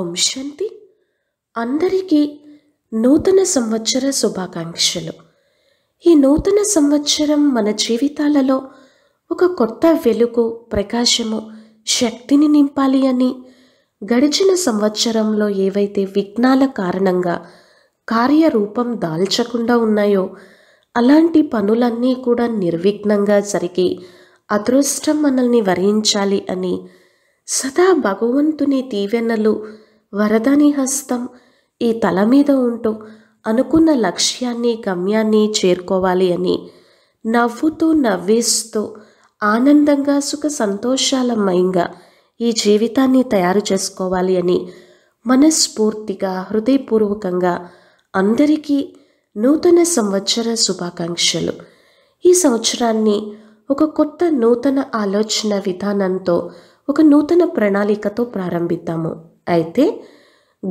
ఓం శాంతి అందరికీ నూతన సంవత్సర శుభాకాంక్షలు ఈ నూతన సంవత్సరం మన జీవితాలలో ఒక కొత్త వెలుగు ప్రకాశము శక్తిని నింపాలి అని గడిచిన సంవత్సరంలో ఏవైతే విఘ్నాల కారణంగా కార్యరూపం దాల్చకుండా ఉన్నాయో అలాంటి పనులన్నీ కూడా నిర్విఘ్నంగా జరిగి అదృష్టం మనల్ని వరించాలి అని సదా భగవంతుని దీవెనలు వరదని హస్తం ఈ తల మీద ఉంటూ అనుకున్న లక్ష్యాన్ని గమ్యాన్ని చేరుకోవాలి అని నవ్వుతూ నవ్వేస్తూ ఆనందంగా సుఖ సంతోషాలమయంగా ఈ జీవితాన్ని తయారు చేసుకోవాలి అని మనస్ఫూర్తిగా హృదయపూర్వకంగా అందరికీ నూతన సంవత్సర శుభాకాంక్షలు ఈ సంవత్సరాన్ని ఒక కొత్త నూతన ఆలోచన విధానంతో ఒక నూతన ప్రణాళికతో ప్రారంభిద్దాము అయితే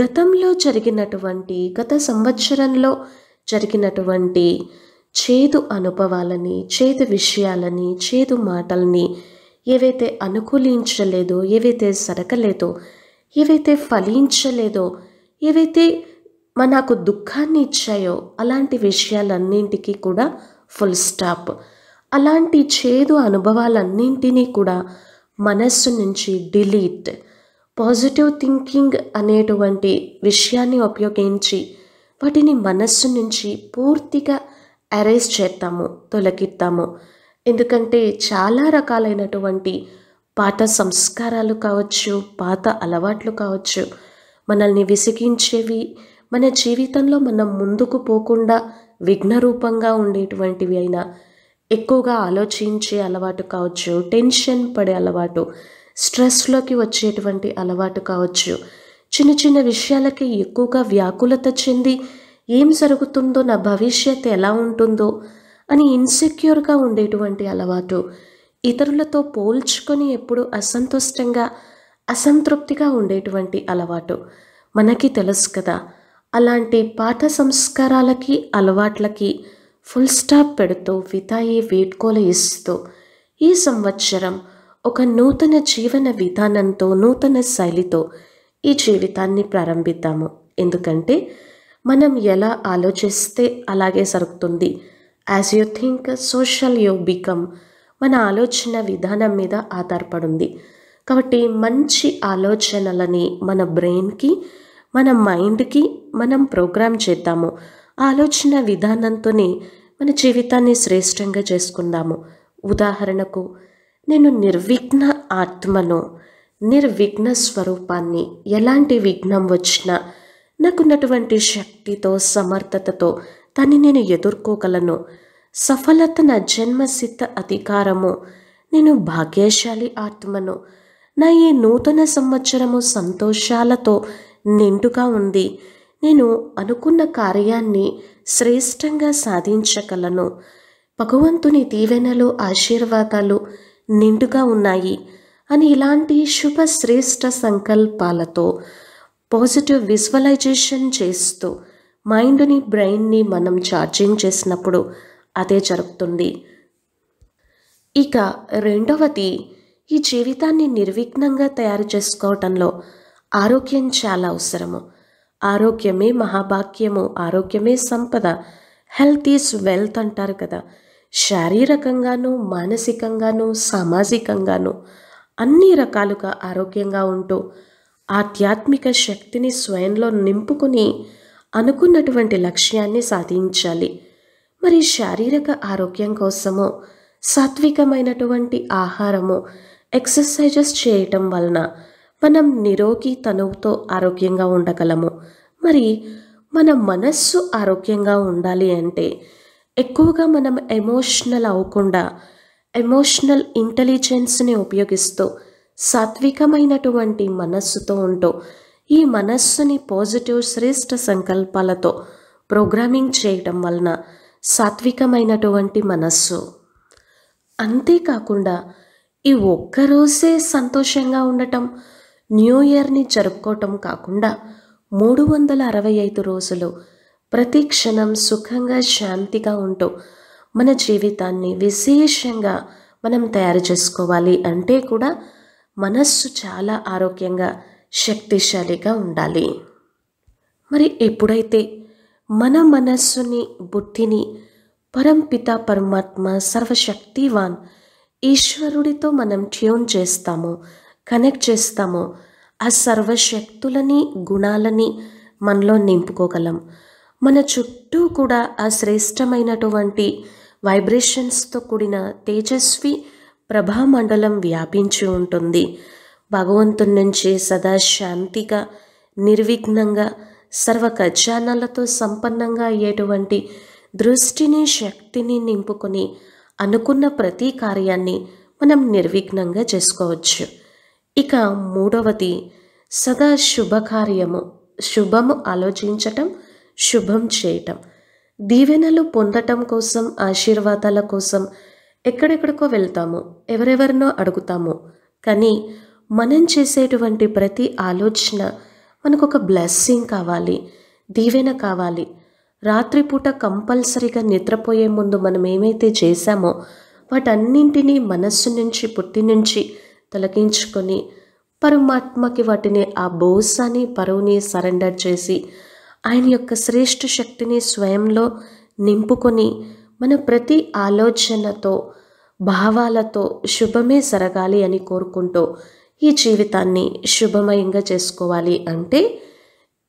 గతంలో జరిగినటువంటి గత సంవత్సరంలో జరిగినటువంటి చేదు అనుభవాలని చేదు విషయాలని చేదు మాటల్ని ఏవైతే అనుకూలించలేదో ఏవైతే సరకలేదో ఏవైతే ఫలించలేదో ఏవైతే మనకు దుఃఖాన్ని ఇచ్చాయో అలాంటి విషయాలన్నింటికీ కూడా ఫుల్ స్టాప్ అలాంటి చేదు అనుభవాలన్నింటినీ కూడా మనస్సు నుంచి డిలీట్ పాజిటివ్ థింకింగ్ అనేటువంటి విషయాన్ని ఉపయోగించి వాటిని మనస్సు నుంచి పూర్తిగా అరేజ్ చేస్తాము తొలగిస్తాము ఎందుకంటే చాలా రకాలైనటువంటి పాత సంస్కారాలు కావచ్చు పాత అలవాట్లు కావచ్చు మనల్ని విసిగించేవి మన జీవితంలో మనం ముందుకు పోకుండా విఘ్నరూపంగా ఉండేటువంటివి అయినా ఎక్కువగా ఆలోచించే అలవాటు కావచ్చు టెన్షన్ పడే అలవాటు స్ట్రెస్లోకి వచ్చేటువంటి అలవాటు కావచ్చు చిన్న చిన్న విషయాలకి ఎక్కువగా వ్యాకులత చెంది ఏం జరుగుతుందో నా భవిష్యత్ ఎలా ఉంటుందో అని ఇన్సెక్యూర్గా ఉండేటువంటి అలవాటు ఇతరులతో పోల్చుకొని ఎప్పుడు అసంతుష్టంగా అసంతృప్తిగా ఉండేటువంటి అలవాటు మనకి తెలుసు కదా అలాంటి పాఠ సంస్కారాలకి అలవాట్లకి ఫుల్ స్టాప్ పెడుతూ వితాయి వేట్కోలు ఇస్తూ ఈ సంవత్సరం ఒక నూతన జీవన విధానంతో నూతన శైలితో ఈ జీవితాన్ని ప్రారంభిద్దాము ఎందుకంటే మనం ఎలా ఆలోచిస్తే అలాగే సరుగుతుంది as you think social you become మన ఆలోచన విధానం మీద ఆధారపడింది కాబట్టి మంచి ఆలోచనలని మన బ్రెయిన్కి మన మైండ్కి మనం ప్రోగ్రామ్ చేద్దాము ఆలోచన విధానంతోనే మన జీవితాన్ని శ్రేష్టంగా చేసుకుందాము ఉదాహరణకు నేను నిర్విఘ్న ఆత్మను నిర్విఘ్న స్వరూపాన్ని ఎలాంటి విఘ్నం వచ్చినా నాకున్నటువంటి శక్తితో సమర్థతతో దాన్ని నేను ఎదుర్కోగలను సఫలత నా జన్మసిద్ధ అధికారము నేను భాగ్యశాలి ఆత్మను నా ఈ నూతన సంవత్సరము సంతోషాలతో నిండుగా ఉంది నేను అనుకున్న కార్యాన్ని శ్రేష్టంగా సాధించగలను భగవంతుని దీవెనలు ఆశీర్వాదాలు నిండుగా ఉన్నాయి అని ఇలాంటి శుభ శ్రేష్ట సంకల్పాలతో పాజిటివ్ విజువలైజేషన్ చేస్తూ మైండ్ని బ్రెయిన్ని మనం ఛార్జింగ్ చేసినప్పుడు అదే జరుగుతుంది ఇక రెండవది ఈ జీవితాన్ని నిర్విఘ్నంగా తయారు చేసుకోవటంలో ఆరోగ్యం చాలా అవసరము ఆరోగ్యమే మహాభాగ్యము ఆరోగ్యమే సంపద హెల్త్ ఈజ్ వెల్త్ అంటారు కదా శారీరకంగాను మానసికంగాను సామాజికంగాను అన్ని రకాలుగా ఆరోగ్యంగా ఉంటూ ఆధ్యాత్మిక శక్తిని స్వయంలో నింపుకుని అనుకున్నటువంటి లక్ష్యాన్ని సాధించాలి మరి శారీరక ఆరోగ్యం కోసము సాత్వికమైనటువంటి ఆహారము ఎక్సర్సైజెస్ చేయటం వలన మనం నిరోగి తనువుతో ఆరోగ్యంగా ఉండగలము మరి మన మనస్సు ఆరోగ్యంగా ఉండాలి అంటే ఎక్కువగా మనం ఎమోషనల్ అవ్వకుండా ఎమోషనల్ ఇంటెలిజెన్స్ని ఉపయోగిస్తూ సాత్వికమైనటువంటి మనస్సుతో ఉంటూ ఈ మనస్సుని పాజిటివ్ శ్రేష్ట సంకల్పాలతో ప్రోగ్రామింగ్ చేయటం వలన సాత్వికమైనటువంటి మనస్సు అంతేకాకుండా ఈ ఒక్కరోజే సంతోషంగా ఉండటం న్యూ ఇయర్ని జరుపుకోవటం కాకుండా మూడు వందల అరవై ఐదు రోజులు ప్రతి క్షణం సుఖంగా శాంతిగా ఉంటూ మన జీవితాన్ని విశేషంగా మనం తయారు చేసుకోవాలి అంటే కూడా మనస్సు చాలా ఆరోగ్యంగా శక్తిశాలిగా ఉండాలి మరి ఎప్పుడైతే మన మనస్సుని బుద్ధిని పరంపిత పరమాత్మ సర్వశక్తివాన్ ఈశ్వరుడితో మనం ట్యూన్ చేస్తామో కనెక్ట్ చేస్తామో ఆ సర్వశక్తులని గుణాలని మనలో నింపుకోగలం మన చుట్టూ కూడా ఆ శ్రేష్టమైనటువంటి వైబ్రేషన్స్తో కూడిన తేజస్వి ప్రభామండలం వ్యాపించి ఉంటుంది భగవంతు నుంచి సదా శాంతిగా నిర్విఘ్నంగా సర్వ ఖజానాలతో సంపన్నంగా అయ్యేటువంటి దృష్టిని శక్తిని నింపుకొని అనుకున్న ప్రతి కార్యాన్ని మనం నిర్విఘ్నంగా చేసుకోవచ్చు ఇక మూడవది సదా శుభకార్యము శుభము ఆలోచించటం శుభం చేయటం దీవెనలు పొందటం కోసం ఆశీర్వాదాల కోసం ఎక్కడెక్కడికో వెళ్తాము ఎవరెవరినో అడుగుతాము కానీ మనం చేసేటువంటి ప్రతి ఆలోచన మనకు ఒక బ్లెస్సింగ్ కావాలి దీవెన కావాలి రాత్రిపూట కంపల్సరీగా నిద్రపోయే ముందు మనం ఏమైతే చేశామో వాటన్నింటినీ మనస్సు నుంచి పుట్టి నుంచి తొలగించుకొని పరమాత్మకి వాటిని ఆ బోసాని పరువుని సరెండర్ చేసి ఆయన యొక్క శ్రేష్ఠ శక్తిని స్వయంలో నింపుకొని మన ప్రతి ఆలోచనతో భావాలతో శుభమే జరగాలి అని కోరుకుంటూ ఈ జీవితాన్ని శుభమయంగా చేసుకోవాలి అంటే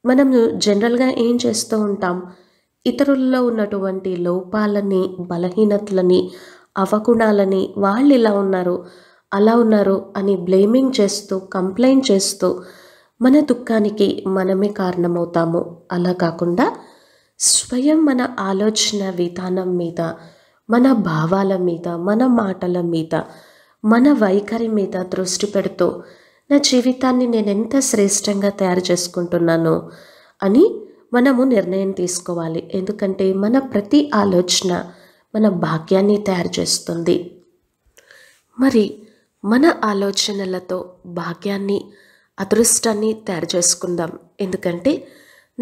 మనం జనరల్గా ఏం చేస్తూ ఉంటాం ఇతరుల్లో ఉన్నటువంటి లోపాలని బలహీనతలని అవగుణాలని వాళ్ళు ఇలా ఉన్నారు అలా ఉన్నారు అని బ్లేమింగ్ చేస్తూ కంప్లైంట్ చేస్తూ మన దుఃఖానికి మనమే కారణమవుతాము అలా కాకుండా స్వయం మన ఆలోచన విధానం మీద మన భావాల మీద మన మాటల మీద మన వైఖరి మీద దృష్టి పెడుతూ నా జీవితాన్ని నేను ఎంత శ్రేష్టంగా తయారు చేసుకుంటున్నానో అని మనము నిర్ణయం తీసుకోవాలి ఎందుకంటే మన ప్రతి ఆలోచన మన భాగ్యాన్ని తయారు చేస్తుంది మరి మన ఆలోచనలతో భాగ్యాన్ని అదృష్టాన్ని తయారు చేసుకుందాం ఎందుకంటే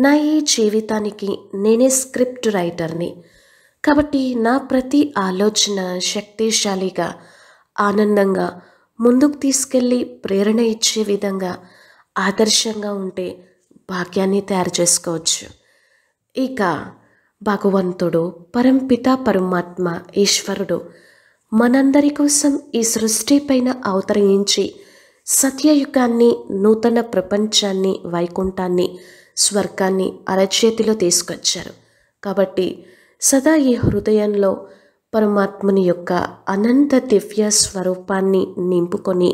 నా ఈ జీవితానికి నేనే స్క్రిప్ట్ రైటర్ని కాబట్టి నా ప్రతి ఆలోచన శక్తిశాలిగా ఆనందంగా ముందుకు తీసుకెళ్ళి ప్రేరణ ఇచ్చే విధంగా ఆదర్శంగా ఉంటే భాగ్యాన్ని తయారు చేసుకోవచ్చు ఇక భగవంతుడు పరంపిత పరమాత్మ ఈశ్వరుడు మనందరి కోసం ఈ సృష్టిపైన అవతరించి సత్యయుగాన్ని నూతన ప్రపంచాన్ని వైకుంఠాన్ని స్వర్గాన్ని అరచేతిలో తీసుకొచ్చారు కాబట్టి సదా ఈ హృదయంలో పరమాత్మని యొక్క అనంత దివ్య స్వరూపాన్ని నింపుకొని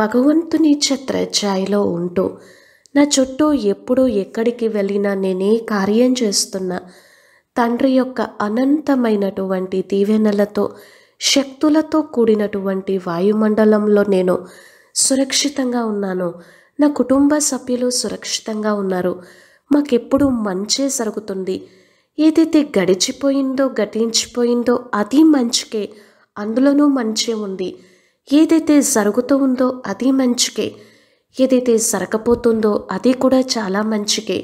భగవంతుని ఛత్రఛాయలో ఉంటూ నా చుట్టూ ఎప్పుడు ఎక్కడికి వెళ్ళినా నేనే కార్యం చేస్తున్నా తండ్రి యొక్క అనంతమైనటువంటి దీవెనలతో శక్తులతో కూడినటువంటి వాయుమండలంలో నేను సురక్షితంగా ఉన్నాను నా కుటుంబ సభ్యులు సురక్షితంగా ఉన్నారు మాకెప్పుడు మంచే జరుగుతుంది ఏదైతే గడిచిపోయిందో గటించిపోయిందో అది మంచికే అందులోనూ మంచే ఉంది ఏదైతే జరుగుతూ ఉందో అది మంచికే ఏదైతే జరగపోతుందో అది కూడా చాలా మంచికే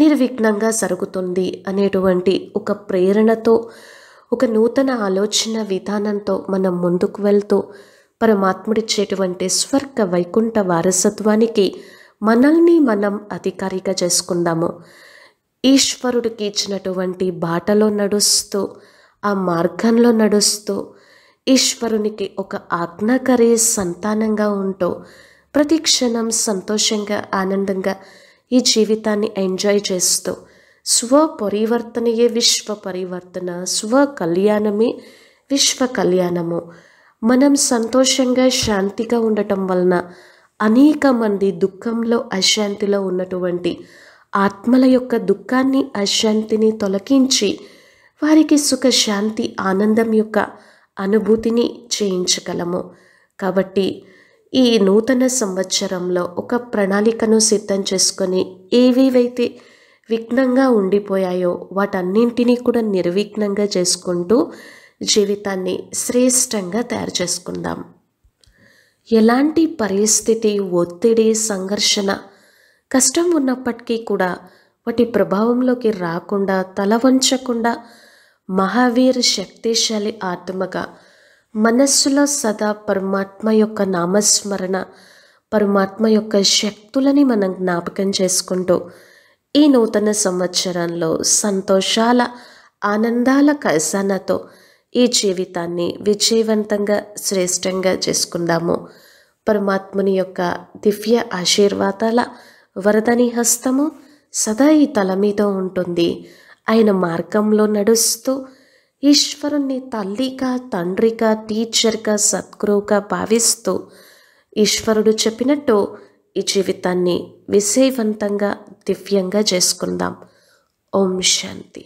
నిర్విఘ్నంగా జరుగుతుంది అనేటువంటి ఒక ప్రేరణతో ఒక నూతన ఆలోచన విధానంతో మనం ముందుకు వెళ్తూ పరమాత్ముడిచ్చేటువంటి స్వర్గ వైకుంఠ వారసత్వానికి మనల్ని మనం అధికారిగా చేసుకుందాము ఈశ్వరుడికి ఇచ్చినటువంటి బాటలో నడుస్తూ ఆ మార్గంలో నడుస్తూ ఈశ్వరునికి ఒక ఆజ్ఞాకరి సంతానంగా ఉంటూ ప్రతి క్షణం సంతోషంగా ఆనందంగా ఈ జీవితాన్ని ఎంజాయ్ చేస్తూ స్వ పరివర్తనయే విశ్వ పరివర్తన స్వ కళ్యాణమే విశ్వ కళ్యాణము మనం సంతోషంగా శాంతిగా ఉండటం వలన అనేక మంది దుఃఖంలో అశాంతిలో ఉన్నటువంటి ఆత్మల యొక్క దుఃఖాన్ని అశాంతిని తొలగించి వారికి సుఖ శాంతి ఆనందం యొక్క అనుభూతిని చేయించగలము కాబట్టి ఈ నూతన సంవత్సరంలో ఒక ప్రణాళికను సిద్ధం చేసుకొని ఏవేవైతే విఘ్నంగా ఉండిపోయాయో వాటన్నింటినీ కూడా నిర్విఘ్నంగా చేసుకుంటూ జీవితాన్ని శ్రేష్టంగా తయారు చేసుకుందాం ఎలాంటి పరిస్థితి ఒత్తిడి సంఘర్షణ కష్టం ఉన్నప్పటికీ కూడా వాటి ప్రభావంలోకి రాకుండా తల వంచకుండా మహావీర్ శక్తిశాలి ఆత్మగా మనస్సులో సదా పరమాత్మ యొక్క నామస్మరణ పరమాత్మ యొక్క శక్తులని మనం జ్ఞాపకం చేసుకుంటూ ఈ నూతన సంవత్సరంలో సంతోషాల ఆనందాల కసానతో ఈ జీవితాన్ని విజయవంతంగా శ్రేష్టంగా చేసుకుందాము పరమాత్ముని యొక్క దివ్య ఆశీర్వాదాల వరదని హస్తము సదా ఈ తల మీద ఉంటుంది ఆయన మార్గంలో నడుస్తూ ఈశ్వరుణ్ణి తల్లిగా తండ్రిగా టీచర్గా సద్గురువుగా భావిస్తూ ఈశ్వరుడు చెప్పినట్టు ఈ జీవితాన్ని విజయవంతంగా దివ్యంగా చేసుకుందాం ఓం శాంతి